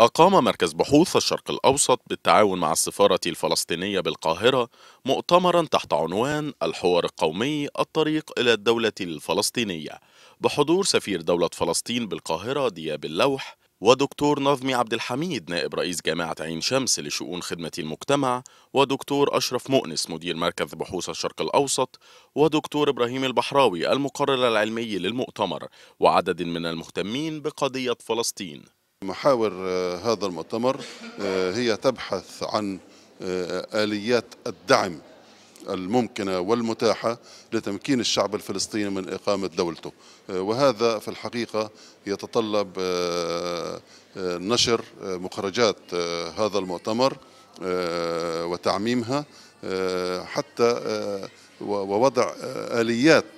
أقام مركز بحوث الشرق الأوسط بالتعاون مع السفارة الفلسطينية بالقاهرة مؤتمرا تحت عنوان الحوار القومي الطريق إلى الدولة الفلسطينية بحضور سفير دولة فلسطين بالقاهرة دياب اللوح ودكتور نظمي عبد الحميد نائب رئيس جامعة عين شمس لشؤون خدمة المجتمع ودكتور أشرف مؤنس مدير مركز بحوث الشرق الأوسط ودكتور إبراهيم البحراوي المقرر العلمي للمؤتمر وعدد من المهتمين بقضية فلسطين محاور آه، هذا المؤتمر آه، هي تبحث عن آه، آليات الدعم الممكنة والمتاحة لتمكين الشعب الفلسطيني من إقامة دولته وهذا في الحقيقة يتطلب نشر مخرجات هذا المؤتمر وتعميمها حتى ووضع آليات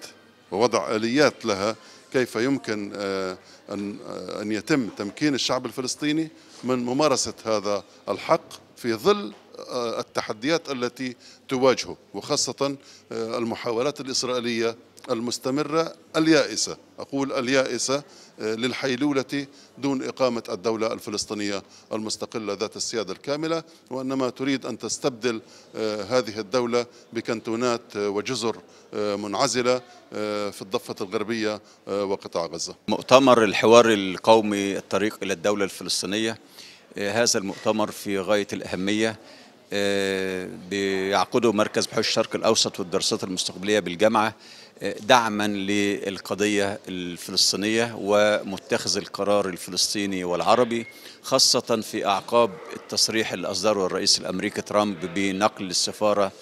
ووضع آليات لها كيف يمكن آه، آه، أن يتم تمكين الشعب الفلسطيني من ممارسة هذا الحق في ظل آه، التحديات التي تواجهه وخاصة المحاولات الإسرائيلية المستمرة اليائسة أقول اليائسة آه، للحيلولة دون إقامة الدولة الفلسطينية المستقلة ذات السيادة الكاملة وإنما تريد أن تستبدل آه، هذه الدولة بكنتونات آه، وجزر منعزلة في الضفة الغربية وقطاع غزة مؤتمر الحوار القومي الطريق إلى الدولة الفلسطينية هذا المؤتمر في غاية الأهمية بيعقده مركز بحوث الشرق الأوسط والدراسات المستقبلية بالجامعة دعما للقضية الفلسطينية ومتخذ القرار الفلسطيني والعربي خاصة في أعقاب التصريح اللي أصدره الرئيس الأمريكي ترامب بنقل السفارة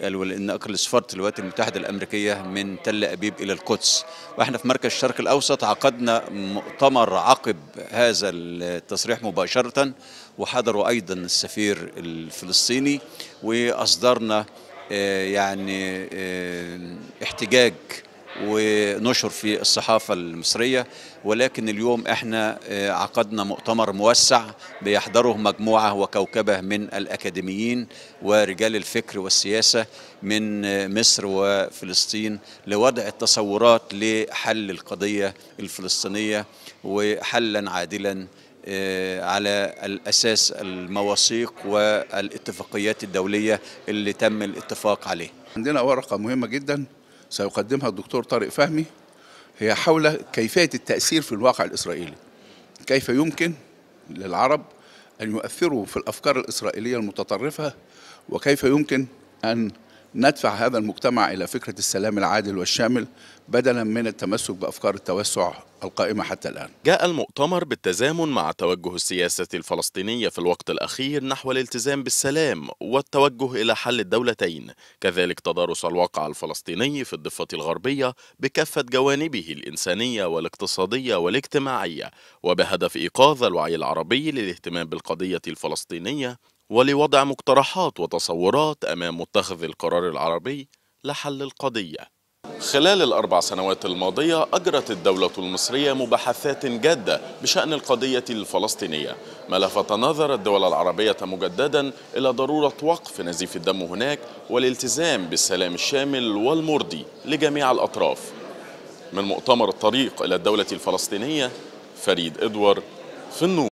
نقل سفارة الولايات المتحدة الأمريكية من تل أبيب إلى القدس وإحنا في مركز الشرق الأوسط عقدنا مؤتمر عقب هذا التصريح مباشرة وحضروا أيضا السفير الفلسطيني وأصدرنا آه، يعني آه، احتجاج ونشر في الصحافة المصرية ولكن اليوم احنا آه، عقدنا مؤتمر موسع بيحضره مجموعة وكوكبة من الأكاديميين ورجال الفكر والسياسة من آه، مصر وفلسطين لوضع التصورات لحل القضية الفلسطينية وحلا عادلا آه، على الأساس المواثيق والاتفاقيات الدولية اللي تم الاتفاق عليه عندنا ورقة مهمة جداً سيقدمها الدكتور طارق فهمي هي حول كيفية التأثير في الواقع الإسرائيلي كيف يمكن للعرب أن يؤثروا في الأفكار الإسرائيلية المتطرفة وكيف يمكن أن ندفع هذا المجتمع الى فكره السلام العادل والشامل بدلا من التمسك بافكار التوسع القائمه حتى الان. جاء المؤتمر بالتزامن مع توجه السياسه الفلسطينيه في الوقت الاخير نحو الالتزام بالسلام والتوجه الى حل الدولتين، كذلك تدارس الواقع الفلسطيني في الضفه الغربيه بكافه جوانبه الانسانيه والاقتصاديه والاجتماعيه، وبهدف ايقاظ الوعي العربي للاهتمام بالقضيه الفلسطينيه ولوضع مقترحات وتصورات أمام متخذ القرار العربي لحل القضية خلال الأربع سنوات الماضية أجرت الدولة المصرية مباحثات جادة بشأن القضية الفلسطينية ما لفت نظر الدول العربية مجددا إلى ضرورة وقف نزيف الدم هناك والالتزام بالسلام الشامل والمرضي لجميع الأطراف من مؤتمر الطريق إلى الدولة الفلسطينية فريد إدوار في النور